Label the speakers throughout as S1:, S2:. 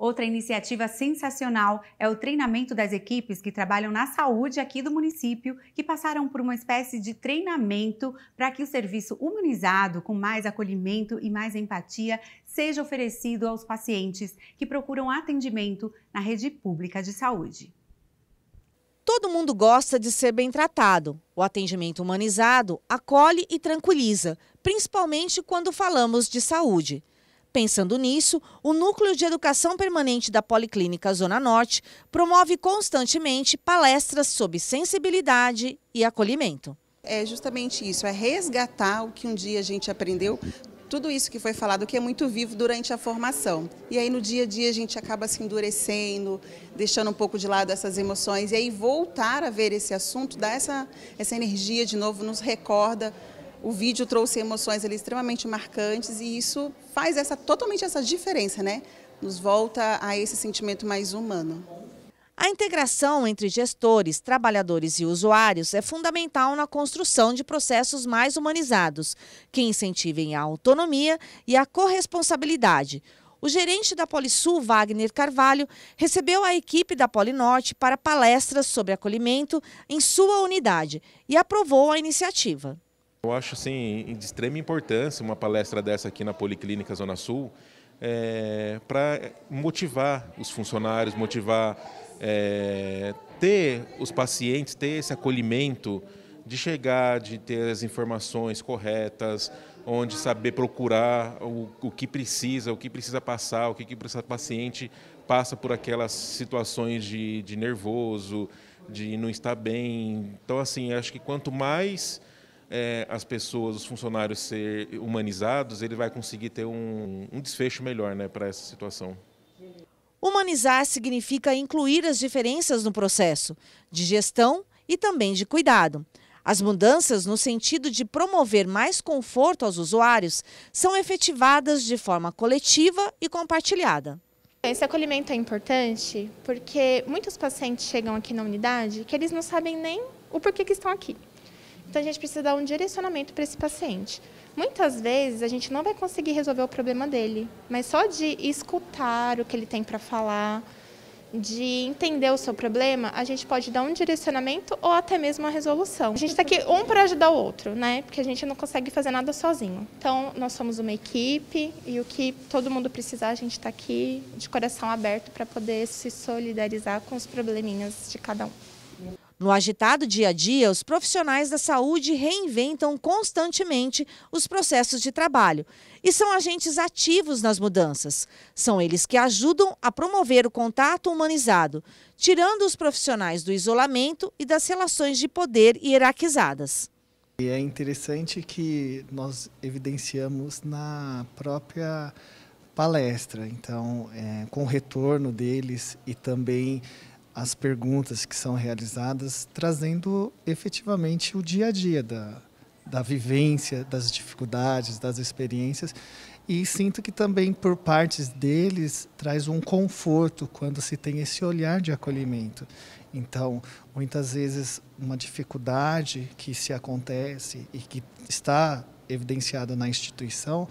S1: Outra iniciativa sensacional é o treinamento das equipes que trabalham na saúde aqui do município, que passaram por uma espécie de treinamento para que o serviço humanizado, com mais acolhimento e mais empatia, seja oferecido aos pacientes que procuram atendimento na rede pública de saúde. Todo mundo
S2: gosta de ser bem tratado. O atendimento humanizado acolhe e tranquiliza, principalmente quando falamos de saúde. Pensando nisso, o Núcleo de Educação Permanente da Policlínica Zona Norte promove constantemente palestras sobre
S3: sensibilidade e acolhimento. É justamente isso, é resgatar o que um dia a gente aprendeu tudo isso que foi falado, que é muito vivo durante a formação. E aí no dia a dia a gente acaba se endurecendo, deixando um pouco de lado essas emoções. E aí voltar a ver esse assunto dá essa, essa energia de novo, nos recorda o vídeo trouxe emoções ali, extremamente marcantes e isso faz essa totalmente essa diferença, né? Nos volta a esse sentimento mais humano.
S2: A integração entre gestores, trabalhadores e usuários é fundamental na construção de processos mais humanizados, que incentivem a autonomia e a corresponsabilidade. O gerente da Polisul, Wagner Carvalho, recebeu a equipe da Polinorte para palestras sobre acolhimento em sua unidade e aprovou a iniciativa.
S4: Eu acho assim, de extrema importância uma palestra dessa aqui na Policlínica Zona Sul é, para motivar os funcionários, motivar, é, ter os pacientes, ter esse acolhimento de chegar, de ter as informações corretas, onde saber procurar o, o que precisa, o que precisa passar, o que, que o paciente passa por aquelas situações de, de nervoso, de não estar bem. Então, assim, acho que quanto mais é, as pessoas, os funcionários ser humanizados, ele vai conseguir ter um, um desfecho melhor né, para essa situação.
S2: Humanizar significa incluir as diferenças no processo de gestão e também de cuidado. As mudanças no sentido de promover mais conforto aos usuários são efetivadas de forma coletiva e compartilhada.
S5: Esse acolhimento é importante porque muitos pacientes chegam aqui na unidade que eles não sabem nem o porquê que estão aqui. Então a gente precisa dar um direcionamento para esse paciente. Muitas vezes a gente não vai conseguir resolver o problema dele, mas só de escutar o que ele tem para falar, de entender o seu problema, a gente pode dar um direcionamento ou até mesmo uma resolução. A gente está aqui um para ajudar o outro, né? Porque a gente não consegue fazer nada sozinho. Então, nós somos uma equipe e o que todo mundo precisar, a gente está aqui de coração aberto para poder se solidarizar com os probleminhas de cada um.
S2: No agitado dia a dia, os profissionais da saúde reinventam constantemente os processos de trabalho e são agentes ativos nas mudanças. São eles que ajudam a promover o contato humanizado, tirando os profissionais do isolamento e das relações de poder hierarquizadas.
S6: E é interessante que nós evidenciamos na própria palestra, então, é, com o retorno deles e também as perguntas que são realizadas, trazendo efetivamente o dia a dia da, da vivência, das dificuldades, das experiências. E sinto que também, por partes deles, traz um conforto quando se tem esse olhar de acolhimento. Então, muitas vezes, uma dificuldade que se acontece e que está evidenciada na instituição,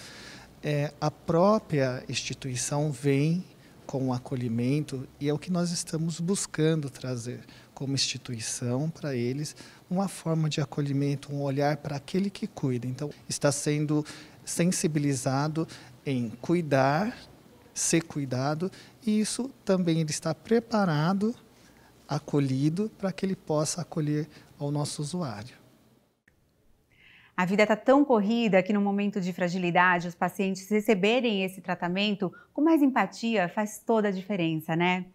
S6: é, a própria instituição vem com o acolhimento, e é o que nós estamos buscando trazer como instituição para eles, uma forma de acolhimento, um olhar para aquele que cuida. Então, está sendo sensibilizado em cuidar, ser cuidado, e isso também ele está preparado, acolhido, para que ele possa acolher ao nosso usuário.
S1: A vida está tão corrida que, no momento de fragilidade, os pacientes receberem esse tratamento com mais empatia faz toda a diferença, né?